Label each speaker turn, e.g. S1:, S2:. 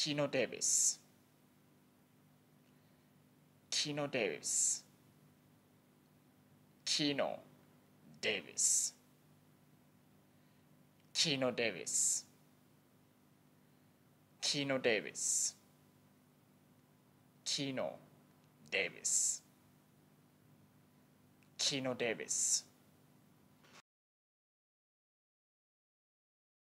S1: キノ・デビスキノ・デビスキノ・デビスキノ・デビスキノ・デビスキノ・デビスキノ・デビス